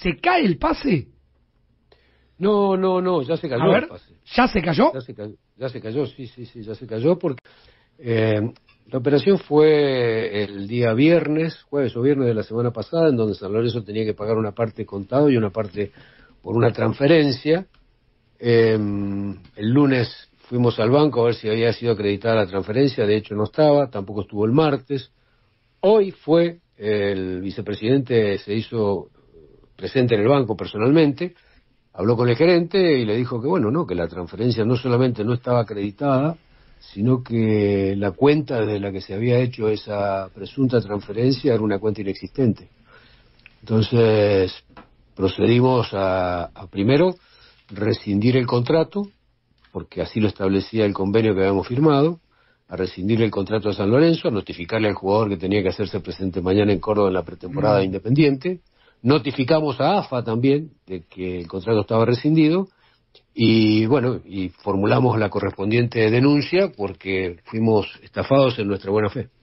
¿Se cae el pase? No, no, no, ya se cayó. el pase. ¿ya se cayó? Ya se cayó, ya se cayó, sí, sí, sí, ya se cayó porque eh, la operación fue el día viernes, jueves o viernes de la semana pasada, en donde San Lorenzo tenía que pagar una parte contado y una parte por una transferencia. Em, el lunes fuimos al banco a ver si había sido acreditada la transferencia, de hecho no estaba, tampoco estuvo el martes. Hoy fue el vicepresidente, se hizo presente en el banco personalmente, habló con el gerente y le dijo que bueno, no, que la transferencia no solamente no estaba acreditada, sino que la cuenta desde la que se había hecho esa presunta transferencia era una cuenta inexistente. Entonces procedimos a, primero rescindir el contrato, porque así lo establecía el convenio que habíamos firmado, a rescindir el contrato a San Lorenzo, a notificarle al jugador que tenía que hacerse presente mañana en Córdoba en la pretemporada mm. independiente, Notificamos a AFA también de que el contrato estaba rescindido y bueno, y formulamos la correspondiente denuncia porque fuimos estafados en nuestra buena fe.